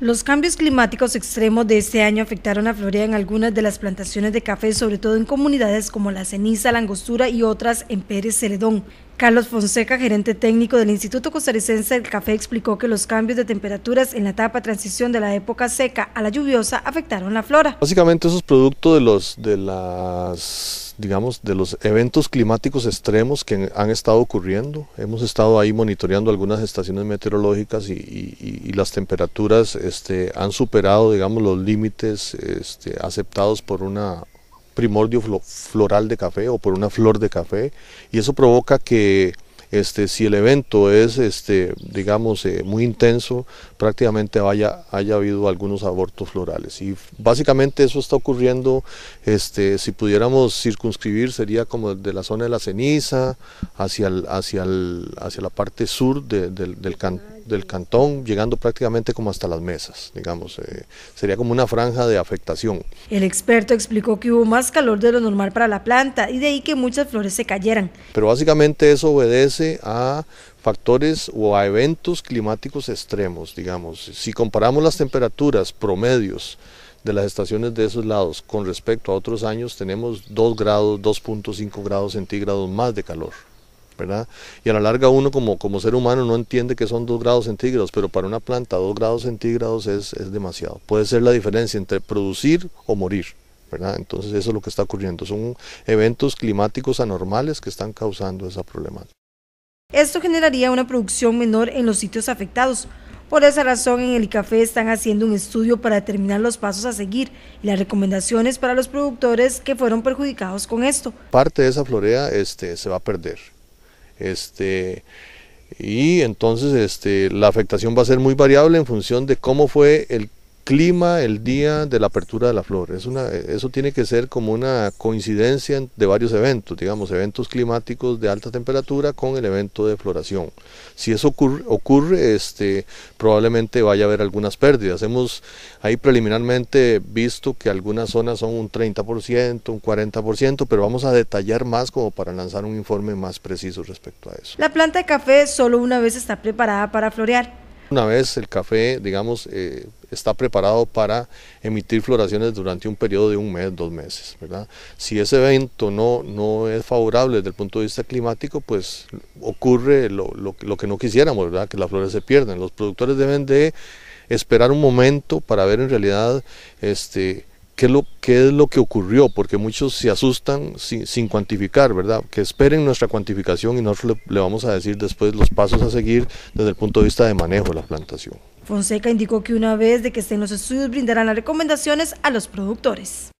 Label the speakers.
Speaker 1: Los cambios climáticos extremos de este año afectaron a Florida en algunas de las plantaciones de café, sobre todo en comunidades como La Ceniza, Langostura y otras en Pérez Celedón. Carlos Fonseca, gerente técnico del Instituto Costarricense del Café, explicó que los cambios de temperaturas en la etapa transición de la época seca a la lluviosa afectaron la flora.
Speaker 2: Básicamente eso es producto de los de las digamos de los eventos climáticos extremos que han estado ocurriendo. Hemos estado ahí monitoreando algunas estaciones meteorológicas y, las temperaturas este, han superado digamos los límites este, aceptados por una primordio floral de café o por una flor de café y eso provoca que este, si el evento es, este, digamos, eh, muy intenso, prácticamente haya habido algunos abortos florales. Y básicamente eso está ocurriendo, este, si pudiéramos circunscribir, sería como de la zona de la ceniza hacia, el, hacia, hacia la parte sur del, del, del cantón, llegando prácticamente como hasta las mesas, digamos, eh, sería como una franja de afectación.
Speaker 1: El experto explicó que hubo más calor de lo normal para la planta y de ahí que muchas flores se cayeran.
Speaker 2: Pero básicamente eso obedece a factores o a eventos climáticos extremos, digamos. Si comparamos las temperaturas promedios de las estaciones de esos lados con respecto a otros años, tenemos 2 grados, 2.5 grados centígrados más de calor. Y a la larga uno como, como ser humano no entiende que son 2 grados centígrados, pero para una planta 2 grados centígrados es, es demasiado. Puede ser la diferencia entre producir o morir. ¿verdad? Entonces eso es lo que está ocurriendo. Son eventos climáticos anormales que están causando esa problemática.
Speaker 1: Esto generaría una producción menor en los sitios afectados. Por esa razón, en el ICAFE están haciendo un estudio para determinar los pasos a seguir y las recomendaciones para los productores que fueron perjudicados con esto.
Speaker 2: Parte de esa florea este, se va a perder este, y entonces este, la afectación va a ser muy variable en función de cómo fue el clima el día de la apertura de la flor. Es una, eso tiene que ser como una coincidencia de varios eventos, digamos, eventos climáticos de alta temperatura con el evento de floración. Si eso ocurre, este, probablemente vaya a haber algunas pérdidas. Hemos ahí preliminarmente visto que algunas zonas son un 30%, un 40%, pero vamos a detallar más como para lanzar un informe más preciso respecto a eso.
Speaker 1: La planta de café solo una vez está preparada para florear
Speaker 2: una vez el café, digamos, eh, está preparado para emitir floraciones durante un periodo de un mes, dos meses, ¿verdad? Si ese evento no, no es favorable desde el punto de vista climático, pues ocurre lo, que no quisiéramos, ¿verdad? Que las flores se pierden. Los productores deben de esperar un momento para ver en realidad este, qué es lo, que ocurrió, porque muchos se asustan sin, cuantificar, ¿verdad? Que esperen nuestra cuantificación y nosotros le, vamos a decir después los pasos a seguir desde el punto de vista de manejo de la plantación.
Speaker 1: Fonseca indicó que una vez de que estén los estudios brindarán las recomendaciones a los productores.